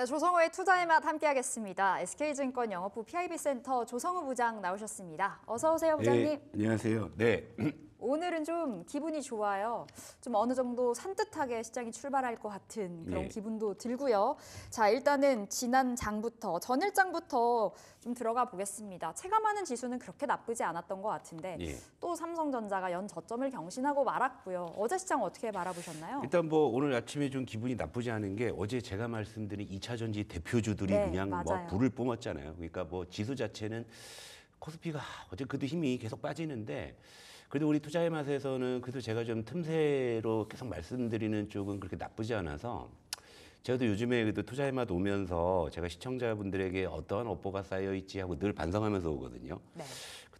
네, 조성호의 투자의 맛 함께하겠습니다. SK증권 영업부 PIB센터 조성호 부장 나오셨습니다. 어서 오세요, 네, 부장님. 네, 안녕하세요. 네, 오늘은 좀 기분이 좋아요. 좀 어느 정도 산뜻하게 시장이 출발할 것 같은 그런 네. 기분도 들고요. 자, 일단은 지난 장부터 전일장부터 좀 들어가 보겠습니다. 체감하는 지수는 그렇게 나쁘지 않았던 것 같은데 예. 또 삼성전자가 연 저점을 경신하고 말았고요. 어제 시장 어떻게 바라보셨나요? 일단 뭐 오늘 아침에 좀 기분이 나쁘지 않은 게 어제 제가 말씀드린 이차 전지 대표주들이 네, 그냥 뭐 불을 뿜었잖아요. 그러니까 뭐 지수 자체는 코스피가 어제 그도 힘이 계속 빠지는데 그래도 우리 투자의 맛에서는 그래도 제가 좀 틈새로 계속 말씀드리는 쪽은 그렇게 나쁘지 않아서 저도 요즘에 그래도 투자의 맛 오면서 제가 시청자분들에게 어떠한 업보가 쌓여 있지 하고 늘 반성하면서 오거든요. 네.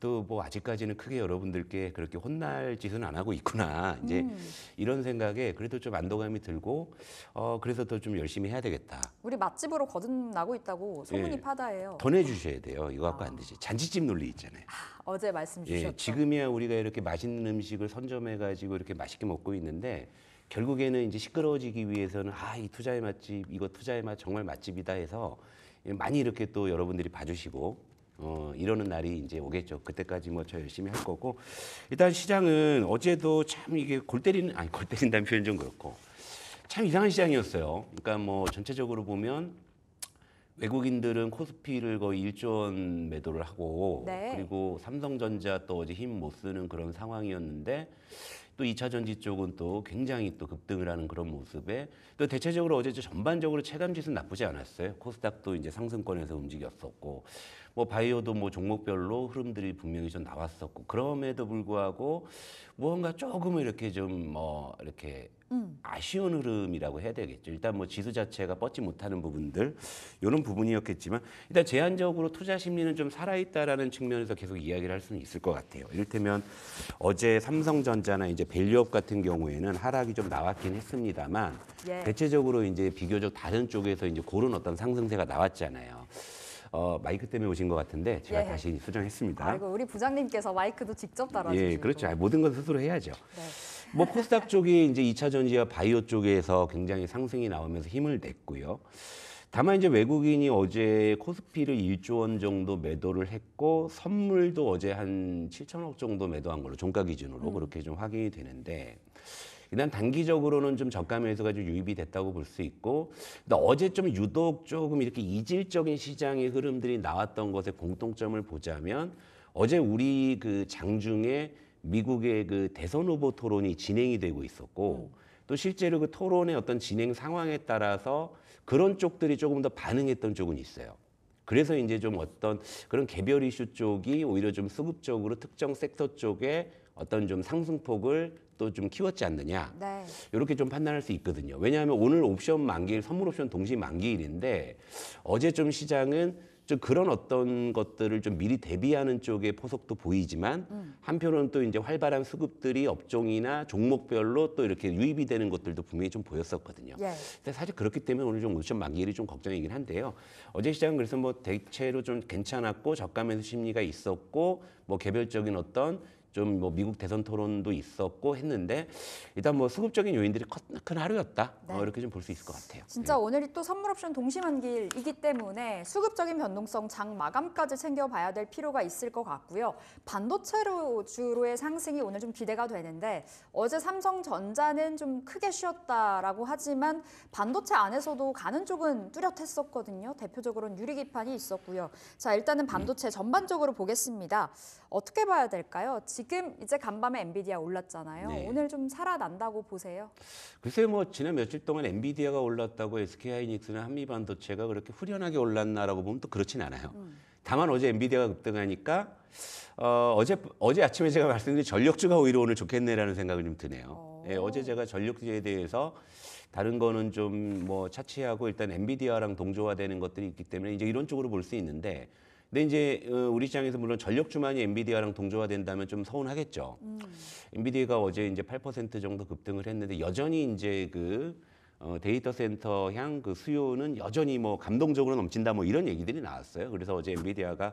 또뭐 아직까지는 크게 여러분들께 그렇게 혼날 짓은 안 하고 있구나. 이제 음. 이런 생각에 그래도 좀 안도감이 들고 어 그래서 더 좀 열심히 해야 되겠다. 우리 맛집으로 거듭나고 있다고 소문이 예. 파다해요. 돈해 주셔야 돼요. 이거 갖고 아. 안 되지. 잔치집 논리 있잖아요. 아, 어제 말씀 예, 주셨죠. 예, 지금이야 우리가 이렇게 맛있는 음식을 선점해가지고 이렇게 맛있게 먹고 있는데 결국에는 이제 시끄러워지기 위해서는 아 이 투자의 맛집 이거 투자의 맛 정말 맛집이다 해서 많이 이렇게 또 여러분들이 봐주시고 어, 이러는 날이 이제 오겠죠. 그때까지 뭐 저 열심히 할 거고 일단 시장은 어제도 참 이게 골 때리는 아니 골 때린다는 표현 좀 그렇고 참 이상한 시장이었어요. 그러니까 뭐 전체적으로 보면 외국인들은 코스피를 거의 일조원 매도를 하고 네. 그리고 삼성전자 또 어제 힘 못 쓰는 그런 상황이었는데 또 2차 전지 쪽은 또 굉장히 또 급등을 하는 그런 모습에 또 대체적으로 어제 전반적으로 체감 지수는 나쁘지 않았어요. 코스닥도 이제 상승권에서 움직였었고 뭐 바이오도 뭐 종목별로 흐름들이 분명히 좀 나왔었고 그럼에도 불구하고 무언가 조금 이렇게 좀 뭐 이렇게 음. 아쉬운 흐름이라고 해야 되겠죠. 일단 뭐 지수 자체가 뻗지 못하는 부분들 이런 부분이었겠지만 일단 제한적으로 투자 심리는 좀 살아있다라는 측면에서 계속 이야기를 할 수는 있을 것 같아요. 이를테면 어제 삼성전자나 이제 밸류업 같은 경우에는 하락이 좀 나왔긴 했습니다만 예. 대체적으로 이제 비교적 다른 쪽에서 이제 고른 어떤 상승세가 나왔잖아요. 어, 마이크 때문에 오신 것 같은데 제가 예. 다시 수정했습니다. 아이고 우리 부장님께서 마이크도 직접 달아주시고. 예, 그렇죠. 모든 건 스스로 해야죠. 네. 뭐 코스닥 쪽이 이제 2차 전지와 바이오 쪽에서 굉장히 상승이 나오면서 힘을 냈고요. 다만 이제 외국인이 어제 코스피를 1조 원 정도 매도를 했고 선물도 어제 한 7천억 정도 매도한 걸로 종가 기준으로 음. 그렇게 좀 확인이 되는데 일단 단기적으로는 좀 저가 면에서 가지고 유입이 됐다고 볼 수 있고 근데 어제 좀 유독 조금 이렇게 이질적인 시장의 흐름들이 나왔던 것의 공통점을 보자면 어제 우리 그 장중에 미국의 그 대선 후보 토론이 진행이 되고 있었고 또 실제로 그 토론의 어떤 진행 상황에 따라서 그런 쪽들이 조금 더 반응했던 쪽은 있어요. 그래서 이제 좀 어떤 그런 개별 이슈 쪽이 오히려 좀 수급적으로 특정 섹터 쪽에 어떤 좀 상승폭을 또좀 키웠지 않느냐 네. 이렇게 좀 판단할 수 있거든요. 왜냐하면 오늘 옵션 만기일, 선물 옵션 동시 만기일인데 어제 좀 시장은 좀 그런 어떤 것들을 좀 미리 대비하는 쪽의 포석도 보이지만 음. 한편으로는 또 이제 활발한 수급들이 업종이나 종목별로 또 이렇게 유입이 되는 것들도 분명히 좀 보였었거든요. 예. 근데 사실 그렇기 때문에 오늘 좀 옵션 만기일이 좀 걱정이긴 한데요. 어제 시장은 그래서 뭐 대체로 좀 괜찮았고 저가 매수 심리가 있었고 뭐 개별적인 어떤 좀뭐 미국 대선 토론도 있었고 했는데 일단 뭐 수급적인 요인들이 큰 하루였다 뭐 네. 어, 이렇게 좀 볼 수 있을 것 같아요. 진짜 네. 오늘이 또 선물 옵션 동시만기일이기 때문에 수급적인 변동성 장 마감까지 챙겨봐야 될 필요가 있을 것 같고요. 반도체로 주로의 상승이 오늘 좀 기대가 되는데 어제 삼성전자는 좀 크게 쉬었다라고 하지만 반도체 안에서도 가는 쪽은 뚜렷했었거든요. 대표적으로는 유리기판이 있었고요. 자 일단은 네. 반도체 전반적으로 보겠습니다. 어떻게 봐야 될까요? 지금 이제 간밤에 엔비디아 올랐잖아요. 네. 오늘 좀 살아난다고 보세요. 글쎄 뭐 지난 며칠 동안 엔비디아가 올랐다고 SK 하이닉스나 한미반도체가 그렇게 후련하게 올랐나라고 보면 또 그렇진 않아요. 음. 다만 어제 엔비디아가 급등하니까 어, 어제 어제 아침에 제가 말씀드린 전력주가 오히려 오늘 좋겠네라는 생각이 좀 드네요. 어. 예, 어제 제가 전력주에 대해서 다른 거는 좀 뭐 차치하고 일단 엔비디아랑 동조화되는 것들이 있기 때문에 이제 이런 쪽으로 볼 수 있는데 근데 이제 어, 우리 시장에서 물론 전력 주만이 엔비디아랑 동조화 된다면 좀 서운하겠죠. 음. 엔비디아가 어제 이제 8% 정도 급등을 했는데 여전히 이제 그 어, 데이터 센터 향 그 수요는 여전히 뭐 감동적으로 넘친다 뭐 이런 얘기들이 나왔어요. 그래서 어제 엔비디아가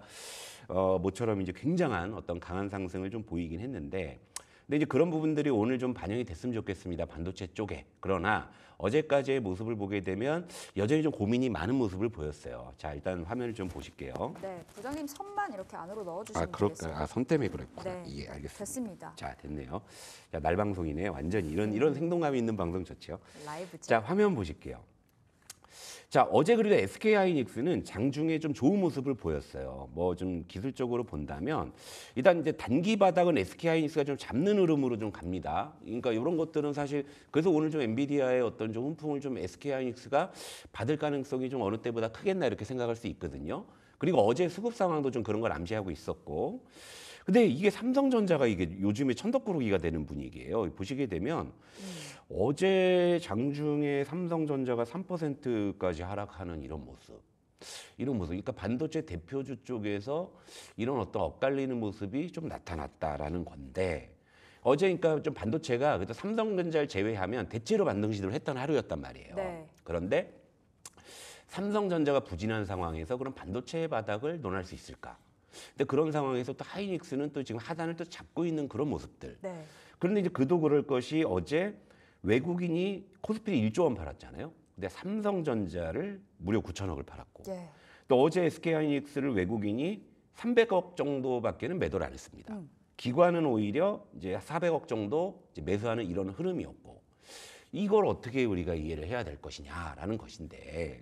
어, 모처럼 이제 굉장한 어떤 강한 상승을 좀 보이긴 했는데 근데 이제 그런 부분들이 오늘 좀 반영이 됐으면 좋겠습니다. 반도체 쪽에. 그러나 어제까지의 모습을 보게 되면 여전히 좀 고민이 많은 모습을 보였어요. 자, 일단 화면을 좀 보실게요. 네, 부장님 선만 이렇게 안으로 넣어주시면 아, 그럴까? 아, 선 때문에 그렇구나 네, 예, 알겠습니다. 됐습니다. 자, 됐네요. 자, 날 방송이네. 완전히 이런, 이런 네. 생동감이 있는 방송 좋죠. 라이브죠. 자, 화면 보실게요. 자, 어제 그리고 SK 하이닉스는 장중에 좀 좋은 모습을 보였어요. 뭐 좀 기술적으로 본다면 일단 이제 단기 바닥은 SK 하이닉스가 좀 잡는 흐름으로 좀 갑니다. 그러니까 이런 것들은 사실 그래서 오늘 좀 엔비디아의 어떤 좀 훈풍을 좀 SK 하이닉스가 받을 가능성이 좀 어느 때보다 크겠나 이렇게 생각할 수 있거든요. 그리고 어제 수급 상황도 좀 그런 걸 암시하고 있었고 근데 이게 삼성전자가 이게 요즘에 천덕꾸러기가 되는 분위기예요. 보시게 되면 음. 어제 장중에 삼성전자가 3%까지 하락하는 이런 모습. 이런 모습, 그러니까 반도체 대표주 쪽에서 이런 어떤 엇갈리는 모습이 좀 나타났다라는 건데 어제 그러니까 좀 반도체가 그래도 삼성전자를 제외하면 대체로 반등 시도를 했던 하루였단 말이에요. 네. 그런데 삼성전자가 부진한 상황에서 그럼 반도체의 바닥을 논할 수 있을까? 근데 그런 상황에서 또 하이닉스는 또 지금 하단을 또 잡고 있는 그런 모습들. 네. 그런데 이제 그도 그럴 것이 어제 외국인이 코스피를 1조 원 팔았잖아요. 근데 삼성전자를 무려 9천억을 팔았고 예. 또 어제 SK하이닉스를 외국인이 300억 정도밖에는 매도를 안 했습니다. 음. 기관은 오히려 이제 400억 정도 이제 매수하는 이런 흐름이었고 이걸 어떻게 우리가 이해를 해야 될 것이냐라는 것인데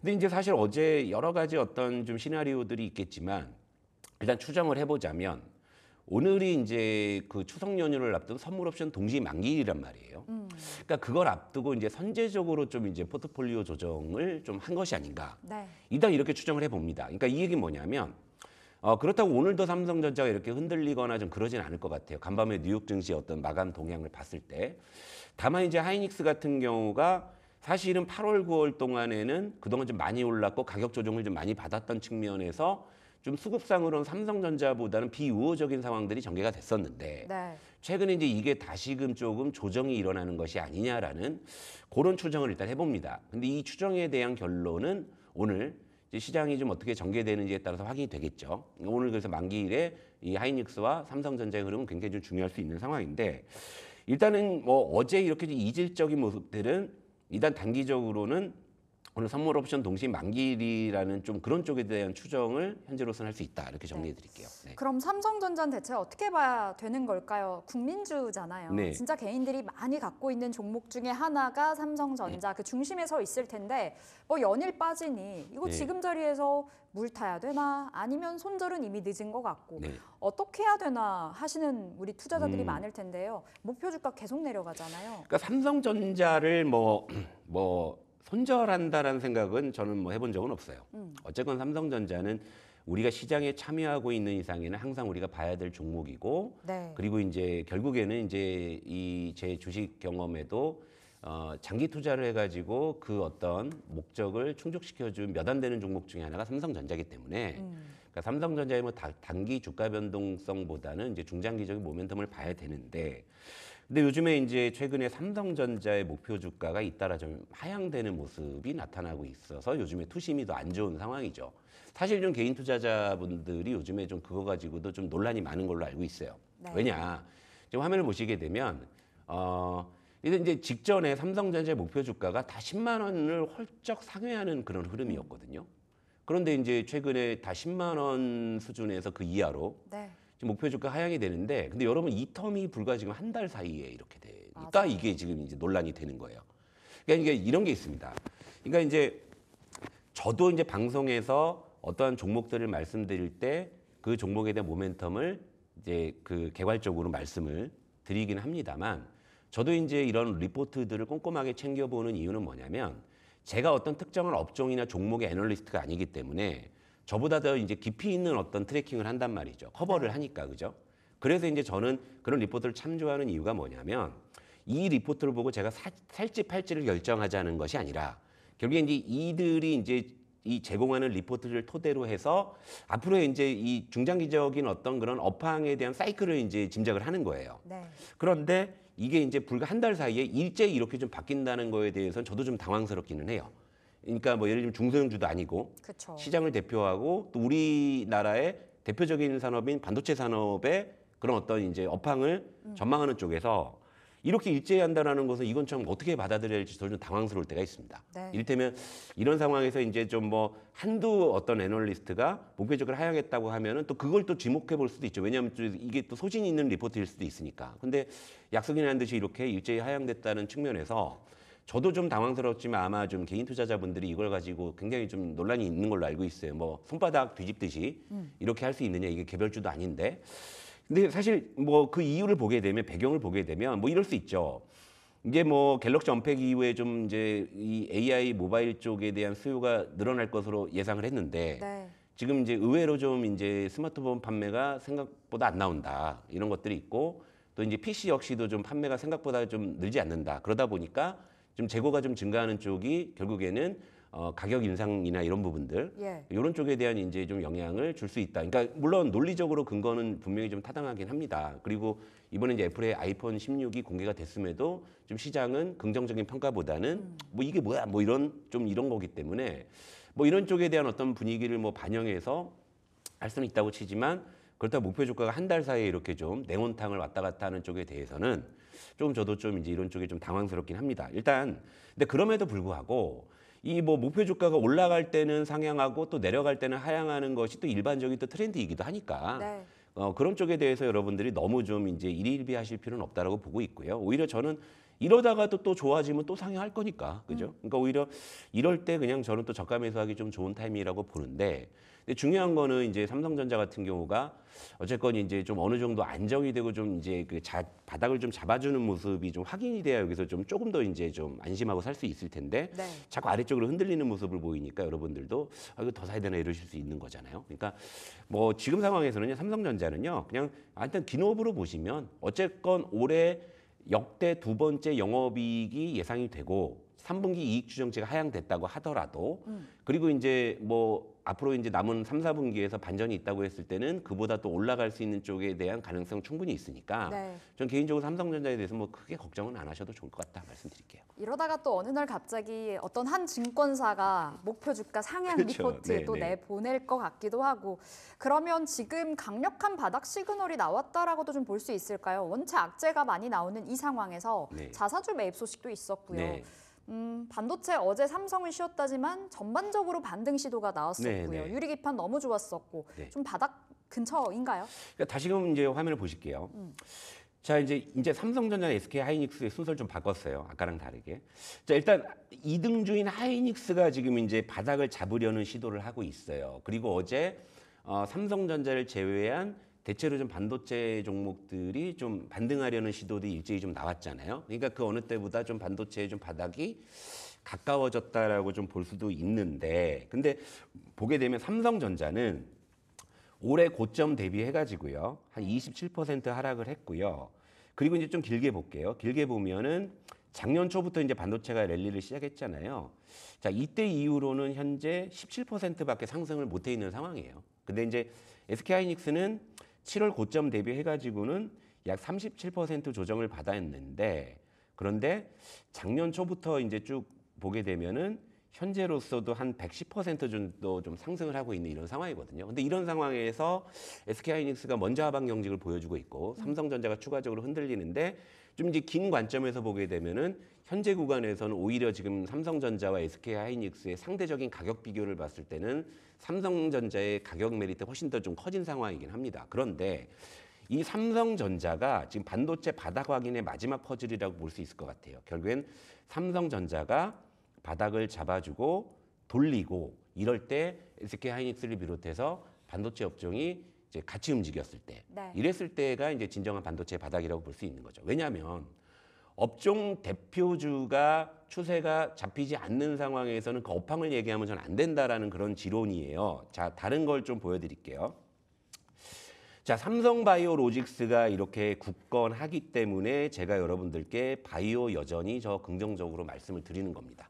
근데 이제 사실 어제 여러 가지 어떤 좀 시나리오들이 있겠지만 일단 추정을 해보자면 오늘이 이제 그 추석 연휴를 앞두고 선물 옵션 동시 만기일이란 말이에요. 음. 그러니까 그걸 앞두고 이제 선제적으로 좀 이제 포트폴리오 조정을 좀 한 것이 아닌가. 네. 일단 이렇게 추정을 해봅니다. 그러니까 이 얘기는 뭐냐면 어, 그렇다고 오늘도 삼성전자가 이렇게 흔들리거나 좀 그러진 않을 것 같아요. 간밤에 뉴욕 증시 어떤 마감 동향을 봤을 때. 다만 이제 하이닉스 같은 경우가 사실은 8월, 9월 동안에는 그동안 좀 많이 올랐고 가격 조정을 좀 많이 받았던 측면에서 좀 수급상으로는 삼성전자보다는 비우호적인 상황들이 전개가 됐었는데 네. 최근에 이제 이게 다시금 조금 조정이 일어나는 것이 아니냐라는 그런 추정을 일단 해봅니다. 근데 이 추정에 대한 결론은 오늘 시장이 좀 어떻게 전개되는지에 따라서 확인이 되겠죠. 오늘 그래서 만기일에 이 하이닉스와 삼성전자의 흐름은 굉장히 좀 중요할 수 있는 상황인데 일단은 뭐 어제 이렇게 이질적인 모습들은 일단 단기적으로는 오늘 선물 옵션 동시 만기일이라는 좀 그런 쪽에 대한 추정을 현재로서는 할 수 있다 이렇게 네. 정리해 드릴게요. 네. 그럼 삼성전자는 대체 어떻게 봐야 되는 걸까요? 국민주잖아요. 네. 진짜 개인들이 많이 갖고 있는 종목 중에 하나가 삼성전자 네. 그 중심에 서 있을 텐데 뭐 연일 빠지니 이거 네. 지금 자리에서 물 타야 되나 아니면 손절은 이미 늦은 것 같고 네. 어떻게 해야 되나 하시는 우리 투자자들이 음. 많을 텐데요. 목표 주가 계속 내려가잖아요. 그러니까 삼성전자를 뭐뭐 뭐, 뭐 손절한다라는 생각은 저는 뭐 해본 적은 없어요. 음. 어쨌건 삼성전자는 우리가 시장에 참여하고 있는 이상에는 항상 우리가 봐야 될 종목이고 네. 그리고 이제 결국에는 이제 이 제 주식 경험에도 어, 장기 투자를 해가지고 그 어떤 목적을 충족시켜준 몇 안 되는 종목 중에 하나가 삼성전자기 때문에 음. 그러니까 삼성전자의 뭐 다, 단기 주가 변동성보다는 이제 중장기적인 모멘텀을 봐야 되는데 근데 요즘에 이제 최근에 삼성전자의 목표 주가가 잇따라 좀 하향되는 모습이 나타나고 있어서 요즘에 투심이 더 안 좋은 상황이죠. 사실 좀 개인 투자자분들이 요즘에 좀 그거 가지고도 좀 논란이 많은 걸로 알고 있어요. 네. 왜냐? 지금 화면을 보시게 되면 어 이제 이제 직전에 삼성전자의 목표 주가가 다 10만 원을 훌쩍 상회하는 그런 흐름이었거든요. 그런데 이제 최근에 다 10만 원 수준에서 그 이하로 네. 지금 목표 주가 하향이 되는데 근데 여러분 이 텀이 불과 지금 한 달 사이에 이렇게 되니까 맞아요. 이게 지금 이제 논란이 되는 거예요. 그러니까 이게 이런 게 있습니다. 그러니까 이제 저도 이제 방송에서 어떠한 종목들을 말씀드릴 때 그 종목에 대한 모멘텀을 이제 그 개괄적으로 말씀을 드리긴 합니다만 저도 이제 이런 리포트들을 꼼꼼하게 챙겨보는 이유는 뭐냐면 제가 어떤 특정한 업종이나 종목의 애널리스트가 아니기 때문에 저보다 더 이제 깊이 있는 어떤 트래킹을 한단 말이죠. 커버를 하니까 그죠? 그래서 이제 저는 그런 리포트를 참조하는 이유가 뭐냐면 이 리포트를 보고 제가 사, 살지 팔지를 결정하자는 것이 아니라 결국에 이제 이들이 이제 이 제공하는 리포트를 토대로 해서 앞으로 이제 이 중장기적인 어떤 그런 업황에 대한 사이클을 이제 짐작을 하는 거예요. 네. 그런데 이게 이제 불과 한 달 사이에 일제히 이렇게 좀 바뀐다는 거에 대해서는 저도 좀 당황스럽기는 해요. 그러니까 뭐 예를 들면 중소형주도 아니고 그쵸. 시장을 대표하고 또 우리나라의 대표적인 산업인 반도체 산업의 그런 어떤 이제 업황을 음. 전망하는 쪽에서 이렇게 일제히 한다라는 것은 이건 참 어떻게 받아들여야 할지 저는 당황스러울 때가 있습니다. 네. 이를테면 이런 상황에서 이제 좀 뭐 한두 어떤 애널리스트가 목표적을 하향했다고 하면은 또 그걸 또 지목해 볼 수도 있죠. 왜냐하면 이게 또소진이 있는 리포트일 수도 있으니까. 근데 약속이라는 듯이 이렇게 일제히 하향됐다는 측면에서 저도 좀 당황스럽지만 아마 좀 개인 투자자분들이 이걸 가지고 굉장히 좀 논란이 있는 걸로 알고 있어요. 뭐 손바닥 뒤집듯이 음. 이렇게 할 수 있느냐 이게 개별주도 아닌데. 근데 사실 뭐 그 이유를 보게 되면 배경을 보게 되면 뭐 이럴 수 있죠. 이제 뭐 갤럭시 언팩 이후에 좀 이제 이 AI 모바일 쪽에 대한 수요가 늘어날 것으로 예상을 했는데 네. 지금 이제 의외로 좀 이제 스마트폰 판매가 생각보다 안 나온다 이런 것들이 있고 또 이제 PC 역시도 좀 판매가 생각보다 좀 늘지 않는다 그러다 보니까 좀 재고가 좀 증가하는 쪽이 결국에는 어, 가격 인상이나 이런 부분들 예. 이런 쪽에 대한 이제 좀 영향을 줄 수 있다. 그러니까 물론 논리적으로 근거는 분명히 좀 타당하긴 합니다. 그리고 이번에 이제 애플의 아이폰 16이 공개가 됐음에도 좀 시장은 긍정적인 평가보다는 음. 뭐 이게 뭐야 뭐 이런 좀 이런 거기 때문에 뭐 이런 쪽에 대한 어떤 분위기를 뭐 반영해서 할 수는 있다고 치지만 그렇다고 목표 주가가 한 달 사이에 이렇게 좀 냉온탕을 왔다 갔다 하는 쪽에 대해서는 조금 저도 좀 이제 이런 쪽에 좀 당황스럽긴 합니다. 일단 근데 그럼에도 불구하고 이 뭐 목표 주가가 올라갈 때는 상향하고 또 내려갈 때는 하향하는 것이 또 일반적인 또 트렌드이기도 하니까 네. 어, 그런 쪽에 대해서 여러분들이 너무 좀 이제 일일비하실 필요는 없다라고 보고 있고요. 오히려 저는 이러다가도 또 좋아지면 또 상향할 거니까. 음. 그죠? 그러니까 오히려 이럴 때 그냥 저는 또 저가 매수하기 좀 좋은 타이밍이라고 보는데 근데 중요한 거는 이제 삼성전자 같은 경우가 어쨌건 이제 좀 어느 정도 안정이 되고 좀 이제 그 자, 바닥을 좀 잡아주는 모습이 좀 확인이 돼야 여기서 좀 조금 더 이제 좀 안심하고 살 수 있을 텐데 네. 자꾸 아래쪽으로 흔들리는 모습을 보이니까 여러분들도 아, 이거 더 사야 되나 이러실 수 있는 거잖아요. 그러니까 뭐 지금 상황에서는요 삼성전자는요 그냥 일단 기업으로 보시면 어쨌건 올해 역대 두 번째 영업이익이 예상이 되고 3분기 이익 추정치가 하향됐다고 하더라도 음. 그리고 이제 뭐 앞으로 이제 남은 3, 4분기에서 반전이 있다고 했을 때는 그보다 또 올라갈 수 있는 쪽에 대한 가능성 충분히 있으니까 네. 전 개인적으로 삼성전자에 대해서 뭐 크게 걱정은 안 하셔도 좋을 것 같다 말씀드릴게요. 이러다가 또 어느 날 갑자기 어떤 한 증권사가 목표 주가 상향 그렇죠. 리포트 네, 또 네. 내보낼 것 같기도 하고 그러면 지금 강력한 바닥 시그널이 나왔다라고도 좀 볼 수 있을까요? 원체 악재가 많이 나오는 이 상황에서 네. 자사주 매입 소식도 있었고요. 네. 음, 반도체 어제 삼성을 쉬었다지만 전반적으로 반등 시도가 나왔었고요. 네네. 유리기판 너무 좋았었고 네. 좀 바닥 근처인가요? 그러니까 다시금 이제 화면을 보실게요. 음. 자 이제 이제 삼성전자 SK 하이닉스의 순서를 좀 바꿨어요. 아까랑 다르게. 자 일단 2등 주인 하이닉스가 지금 이제 바닥을 잡으려는 시도를 하고 있어요. 그리고 어제 어, 삼성전자를 제외한 대체로 좀 반도체 종목들이 좀 반등하려는 시도들이 일제히 좀 나왔잖아요. 그러니까 그 어느 때보다 좀 반도체의 좀 바닥이 가까워졌다라고 좀 볼 수도 있는데, 근데 보게 되면 삼성전자는 올해 고점 대비해가지고요, 한 27% 하락을 했고요. 그리고 이제 좀 길게 볼게요. 길게 보면은 작년 초부터 이제 반도체가 랠리를 시작했잖아요. 자, 이때 이후로는 현재 17%밖에 상승을 못해 있는 상황이에요. 근데 이제 SK하이닉스는 7월 고점 대비해가지고는 약 37% 조정을 받았는데 그런데 작년 초부터 이제 쭉 보게 되면은 현재로서도 한 110% 정도 좀 상승을 하고 있는 이런 상황이거든요. 근데 이런 상황에서 SK하이닉스가 먼저 하방 경직을 보여주고 있고 음. 삼성전자가 추가적으로 흔들리는데 좀 이제 긴 관점에서 보게 되면은 현재 구간에서는 오히려 지금 삼성전자와 SK하이닉스의 상대적인 가격 비교를 봤을 때는 삼성전자의 가격 메리트 훨씬 더 좀 커진 상황이긴 합니다. 그런데 이 삼성전자가 지금 반도체 바닥 확인의 마지막 퍼즐이라고 볼 수 있을 것 같아요. 결국엔 삼성전자가 바닥을 잡아주고 돌리고 이럴 때 SK 하이닉스를 비롯해서 반도체 업종이 이제 같이 움직였을 때 네. 이랬을 때가 이제 진정한 반도체 바닥이라고 볼 수 있는 거죠. 왜냐하면 업종 대표주가 추세가 잡히지 않는 상황에서는 그 업황을 얘기하면 전 안 된다라는 그런 지론이에요. 자, 다른 걸 좀 보여드릴게요. 자, 삼성바이오로직스가 이렇게 굳건하기 때문에 제가 여러분들께 바이오 여전히 저 긍정적으로 말씀을 드리는 겁니다.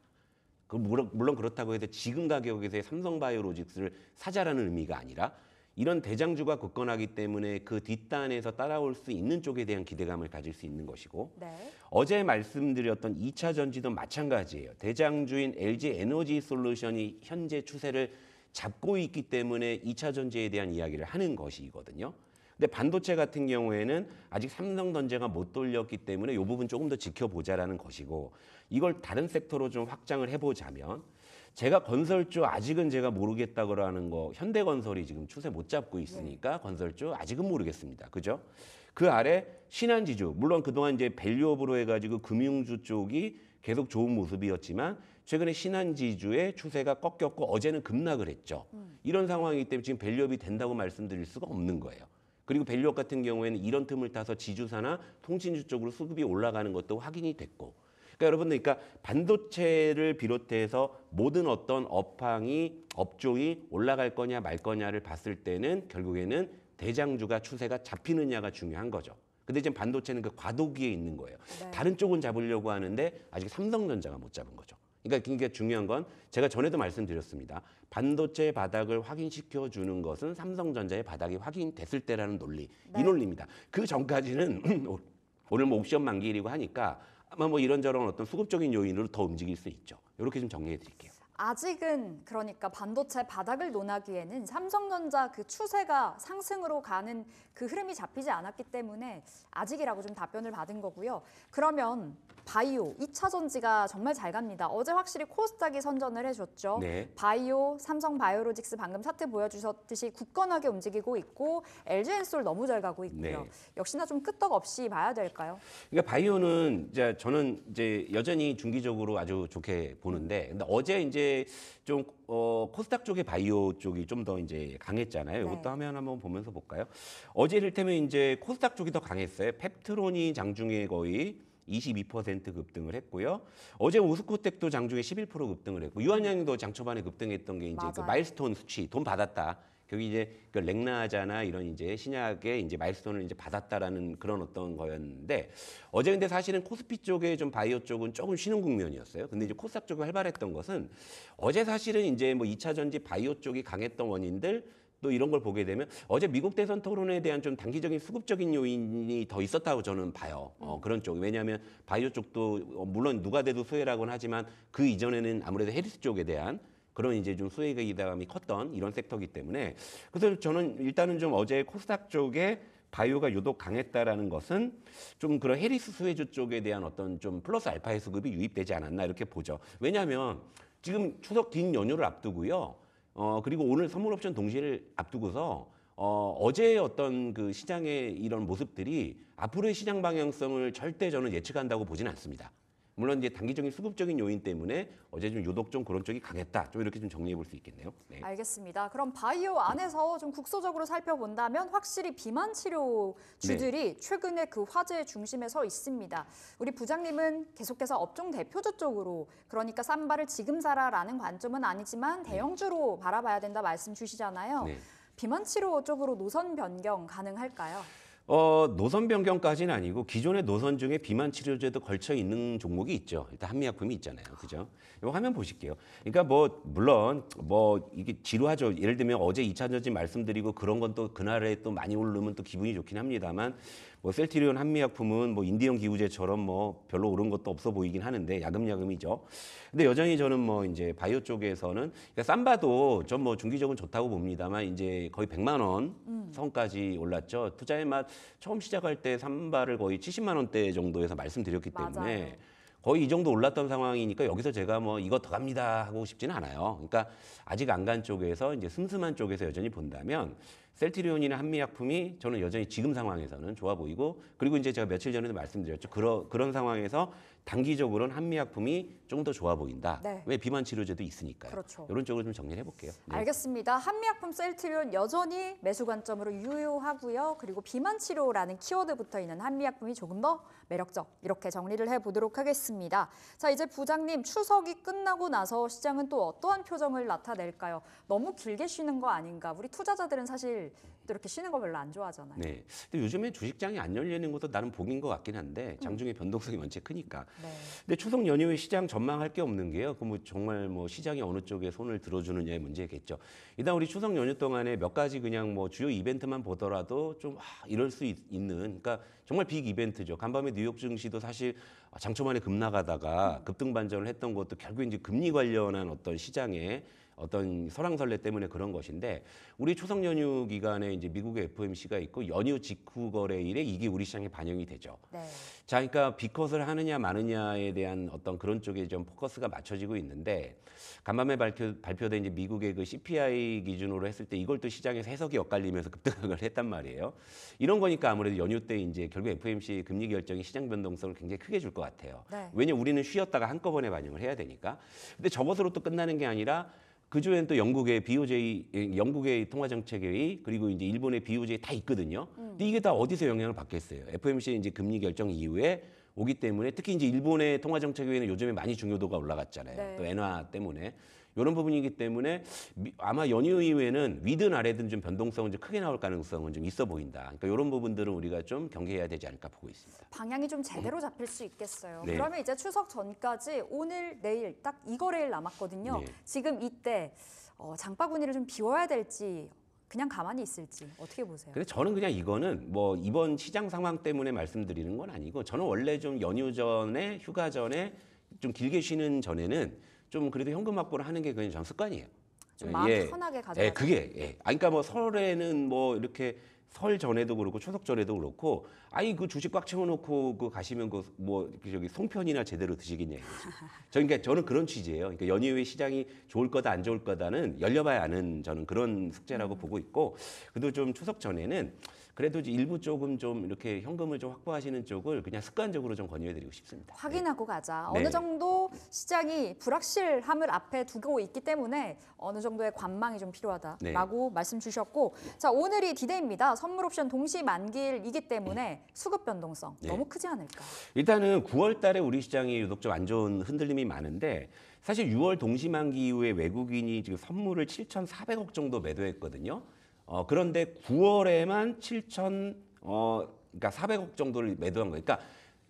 그 물론 그렇다고 해서 지금 가격에서 의 삼성바이오로직스를 사자라는 의미가 아니라 이런 대장주가 굳건하기 때문에 그 뒷단에서 따라올 수 있는 쪽에 대한 기대감을 가질 수 있는 것이고 네. 어제 말씀드렸던 2차 전지도 마찬가지예요. 대장주인 LG 에너지 솔루션이 현재 추세를 잡고 있기 때문에 2차 전지에 대한 이야기를 하는 것이거든요. 근데 반도체 같은 경우에는 아직 삼성 전자가못 돌렸기 때문에 이 부분 조금 더 지켜보자라는 것이고 이걸 다른 섹터로 좀 확장을 해보자면 제가 건설주 아직은 제가 모르겠다고 하는 거 현대건설이 지금 추세 못 잡고 네. 있으니까 건설주 아직은 모르겠습니다. 그죠? 그 아래 신한지주 물론 그동안 이제 밸류업으로 해가지고 금융주 쪽이 계속 좋은 모습이었지만 최근에 신한지주의 추세가 꺾였고 어제는 급락을 했죠. 음. 이런 상황이기 때문에 지금 밸류업이 된다고 말씀드릴 수가 없는 거예요. 그리고 밸류업 같은 경우에는 이런 틈을 타서 지주사나 통신주 쪽으로 수급이 올라가는 것도 확인이 됐고 그러니까 여러분들 그러니까 반도체를 비롯해서 모든 어떤 업황이 업종이 올라갈 거냐 말 거냐를 봤을 때는 결국에는 대장주가 추세가 잡히느냐가 중요한 거죠. 근데 지금 반도체는 그 과도기에 있는 거예요. 네. 다른 쪽은 잡으려고 하는데 아직 삼성전자가 못 잡은 거죠. 그러니까 굉장히 중요한 건 제가 전에도 말씀드렸습니다. 반도체 바닥을 확인시켜 주는 것은 삼성전자의 바닥이 확인됐을 때라는 논리, 네. 이 논리입니다. 그 전까지는 오늘 뭐 옵션 만기일이고 하니까 아마 뭐 이런저런 어떤 수급적인 요인으로 더 움직일 수 있죠. 이렇게 좀 정리해 드릴게요. 아직은 그러니까 반도체 바닥을 논하기에는 삼성전자 그 추세가 상승으로 가는 그 흐름이 잡히지 않았기 때문에 아직이라고 좀 답변을 받은 거고요. 그러면 바이오, 2차 전지가 정말 잘 갑니다. 어제 확실히 코스닥이 선전을 해줬죠. 네. 바이오, 삼성 바이오로직스 방금 차트 보여주셨듯이 굳건하게 움직이고 있고 LG 엔솔 너무 잘 가고 있고요. 네. 역시나 좀 끄떡없이 봐야 될까요? 그러니까 바이오는 이제 저는 이제 여전히 중기적으로 아주 좋게 보는데 근데 어제 이제 좀 어, 코스닥 쪽의 바이오 쪽이 좀 더 이제 강했잖아요. 이것도 화면 네. 한번 보면서 볼까요? 어제 이를테면 이제 코스닥 쪽이 더 강했어요. 펩트론이 장중에 거의 22% 급등을 했고요. 어제 우스코텍도 장중에 11% 급등을 했고 유한양도 장 초반에 급등했던 게 이제 그 마일스톤 수치 돈 받았다. 결국 이제 그 렉나자나 이런 이제 신약의 이제 마일스톤을 이제 받았다라는 그런 어떤 거였는데 어제 근데 사실은 코스피 쪽에 좀 바이오 쪽은 조금 쉬는 국면이었어요. 근데 이제 코스닥 쪽이 활발했던 것은 어제 사실은 이제 뭐 2차 전지 바이오 쪽이 강했던 원인들 또 이런 걸 보게 되면 어제 미국 대선 토론에 대한 좀 단기적인 수급적인 요인이 더 있었다고 저는 봐요. 어, 그런 쪽. 왜냐하면 바이오 쪽도 어, 물론 누가 돼도 수혜라고는 하지만 그 이전에는 아무래도 헤리스 쪽에 대한 그런 이제 좀 수혜가 기감이 컸던 이런 섹터기 때문에 그래서 저는 일단은 좀 어제 코스닥 쪽에 바이오가 유독 강했다라는 것은 좀 그런 해리스 수혜주 쪽에 대한 어떤 좀 플러스 알파의 수급이 유입되지 않았나 이렇게 보죠. 왜냐하면 지금 추석 긴 연휴를 앞두고요. 어, 그리고 오늘 선물 옵션 동시를 앞두고서 어, 어제의 어떤 그 시장의 이런 모습들이 앞으로의 시장 방향성을 절대 저는 예측한다고 보진 않습니다. 물론 이제 단기적인 수급적인 요인 때문에 어제 좀 유독 좀 그런 쪽이 강했다. 좀 이렇게 좀 정리해 볼 수 있겠네요. 네. 알겠습니다. 그럼 바이오 안에서 좀 국소적으로 살펴본다면 확실히 비만 치료 주들이 네. 최근에 그 화제의 중심에 서 있습니다. 우리 부장님은 계속해서 업종 대표주 쪽으로 그러니까 쌈바를 지금 사라라는 관점은 아니지만 네. 대형주로 네. 바라봐야 된다 말씀 주시잖아요. 네. 비만 치료 쪽으로 노선 변경 가능할까요? 어, 노선 변경까지는 아니고 기존의 노선 중에 비만 치료제도 걸쳐 있는 종목이 있죠. 일단 한미약품이 있잖아요. 그죠? 이거 화면 보실게요. 그러니까 뭐 물론 뭐 이게 지루하죠. 예를 들면 어제 이차전지 말씀드리고 그런 건 또 그날에 또 많이 오르면 또 기분이 좋긴 합니다만 뭐 셀트리온 한미약품은 뭐 인디언 기후제처럼 뭐 별로 오른 것도 없어 보이긴 하는데 야금야금이죠. 근데 여전히 저는 뭐 이제 바이오 쪽에서는 그러니까 싼 바도 좀 뭐 중기적은 좋다고 봅니다만 이제 거의 100만 원 음. 선까지 올랐죠. 투자의 맛 처음 시작할 때 삼바를 거의 70만 원대 정도에서 말씀드렸기 때문에 맞아요. 거의 이 정도 올랐던 상황이니까 여기서 제가 뭐 이거 더 갑니다 하고 싶지는 않아요. 그러니까 아직 안 간 쪽에서 이제 슴슴한 쪽에서 여전히 본다면 셀트리온이나 한미약품이 저는 여전히 지금 상황에서는 좋아 보이고 그리고 이제 제가 며칠 전에도 말씀드렸죠. 그러, 그런 상황에서 단기적으로는 한미약품이 좀더 좋아 보인다. 네. 왜 비만 치료제도 있으니까요. 그렇죠. 이런 쪽으로 좀 정리해 볼게요. 네. 알겠습니다. 한미약품 셀트리온 여전히 매수 관점으로 유효하고요. 그리고 비만 치료라는 키워드 붙어 있는 한미약품이 조금 더 매력적 이렇게 정리를 해 보도록 하겠습니다. 자 이제 부장님 추석이 끝나고 나서 시장은 또 어떠한 표정을 나타낼까요? 너무 길게 쉬는 거 아닌가? 우리 투자자들은 사실 또 이렇게 쉬는 거 별로 안 좋아하잖아요. 네. 근데 요즘에 주식장이 안 열리는 것도 나는 복인 것 같긴 한데 음. 장중의 변동성이 원체 크니까. 네. 근데 추석 연휴에 시장 전망할 게 없는 게요. 그 뭐 정말 뭐 시장이 어느 쪽에 손을 들어주느냐의 문제겠죠. 일단 우리 추석 연휴 동안에 몇 가지 그냥 뭐 주요 이벤트만 보더라도 좀 아, 이럴 수 있, 는 그러니까 정말 빅 이벤트죠. 간밤에 뉴욕 증시도 사실 아, 장초 만에 급 나가다가 음. 급등 반전을 했던 것도 결국 이제 금리 관련한 어떤 시장에 어떤 설왕설래 때문에 그런 것인데 우리 추석 연휴 기간에 이제 미국의 FOMC가 있고 연휴 직후 거래일에 이게 우리 시장에 반영이 되죠. 네. 자, 그러니까 비컷을 하느냐 마느냐에 대한 어떤 그런 쪽에 좀 포커스가 맞춰지고 있는데 간밤에 발표, 발표된 이제 미국의 그 CPI 기준으로 했을 때 이걸 또 시장에서 해석이 엇갈리면서 급등을 했단 말이에요. 이런 거니까 아무래도 연휴 때 이제 결국 FOMC 금리 결정이 시장 변동성을 굉장히 크게 줄 것 같아요. 네. 왜냐 우리는 쉬었다가 한꺼번에 반영을 해야 되니까. 근데 저것으로 또 끝나는 게 아니라 그주에는또 영국의 BOJ, 영국의 통화정책회의 그리고 이제 일본의 BOJ 다 있거든요. 음. 근데 이게 다 어디서 영향을 받겠어요? FOMC 이제 금리 결정 이후에 오기 때문에 특히 이제 일본의 통화정책회의는 요즘에 많이 중요도가 올라갔잖아요. 네. 또 엔화 때문에. 이런 부분이기 때문에 아마 연휴 이후에는 위든 아래든 좀 변동성은 좀 크게 나올 가능성은 좀 있어 보인다. 그러니까 이런 부분들은 우리가 좀 경계해야 되지 않을까 보고 있습니다. 방향이 좀 제대로 잡힐 수 있겠어요. 네. 그러면 이제 추석 전까지 오늘 내일 딱 이 거래일 남았거든요. 네. 지금 이때 어, 장바구니를 좀 비워야 될지 그냥 가만히 있을지 어떻게 보세요? 근데 저는 그냥 이거는 뭐 이번 시장 상황 때문에 말씀드리는 건 아니고 저는 원래 좀 연휴 전에 휴가 전에 좀 길게 쉬는 전에는 좀 그래도 현금 확보를 하는 게 그냥 전 습관이에요. 좀 마음 예. 편하게 가져. 예, 그게 예. 아 그러니까 뭐 설에는 뭐 이렇게 설 전에도 그렇고 추석 전에도 그렇고 아이 그 주식 꽉 채워놓고 그 가시면 그뭐 저기 송편이나 제대로 드시겠냐 이거죠. 저 그러니까 저는 그런 취지예요. 그러니까 연휴에 시장이 좋을 거다 안 좋을 거다는 열려봐야 아는 저는 그런 숙제라고 음. 보고 있고 그래도 좀 추석 전에는 그래도 일부 조금 좀 이렇게 현금을 좀 확보하시는 쪽을 그냥 습관적으로 좀 권유해드리고 싶습니다. 확인하고 네. 가자. 어느 네. 정도 시장이 불확실함을 앞에 두고 있기 때문에 어느 정도의 관망이 좀 필요하다라고 네. 말씀 주셨고 자 오늘이 디데이입니다. 선물 옵션 동시 만기일이기 때문에 수급 변동성 네. 너무 크지 않을까? 일단은 9월 달에 우리 시장이 유독 좀 안 좋은 흔들림이 많은데 사실 6월 동시 만기 이후에 외국인이 지금 선물을 7,400억 정도 매도했거든요. 어, 그런데 9월에만 7천 어, 그러니까 400억 정도를 매도한 거예요. 그러니까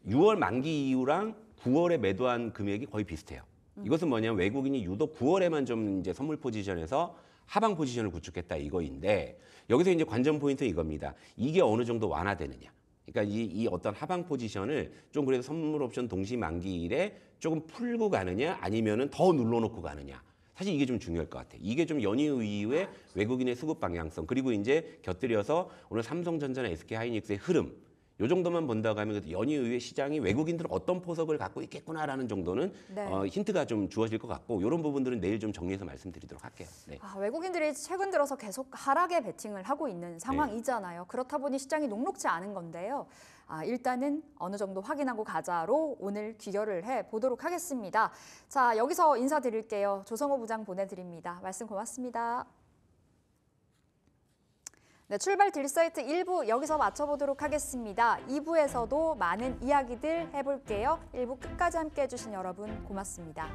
6월 만기 이후랑 9월에 매도한 금액이 거의 비슷해요. 음. 이것은 뭐냐면 외국인이 유독 9월에만 좀 이제 선물 포지션에서 하방 포지션을 구축했다 이거인데 여기서 이제 관전 포인트 이겁니다. 이게 어느 정도 완화되느냐. 그러니까 이, 이 어떤 하방 포지션을 좀 그래도 선물 옵션 동시 만기일에 조금 풀고 가느냐 아니면은 더 눌러놓고 가느냐. 사실 이게 좀 중요할 것 같아. 이게 좀연이의 외국인의 수급 방향성 그리고 이제 곁들여서 오늘 삼성전자나 SK하이닉스의 흐름 요 정도만 본다고 하면 연이의 시장이 외국인들은 어떤 포석을 갖고 있겠구나라는 정도는 네. 어, 힌트가 좀 주어질 것 같고 이런 부분들은 내일 좀 정리해서 말씀드리도록 할게요. 네. 아, 외국인들이 최근 들어서 계속 하락에 베팅을 하고 있는 네. 상황이잖아요. 네. 그렇다 보니 시장이 녹록지 않은 건데요. 아, 일단은 어느 정도 확인하고 가자로 오늘 귀결을 해 보도록 하겠습니다. 자, 여기서 인사드릴게요. 조성호 부장 보내드립니다. 말씀 고맙습니다. 네, 출발 딜사이트 1부 여기서 마쳐보도록 하겠습니다. 2부에서도 많은 이야기들 해볼게요. 1부 끝까지 함께해 주신 여러분 고맙습니다.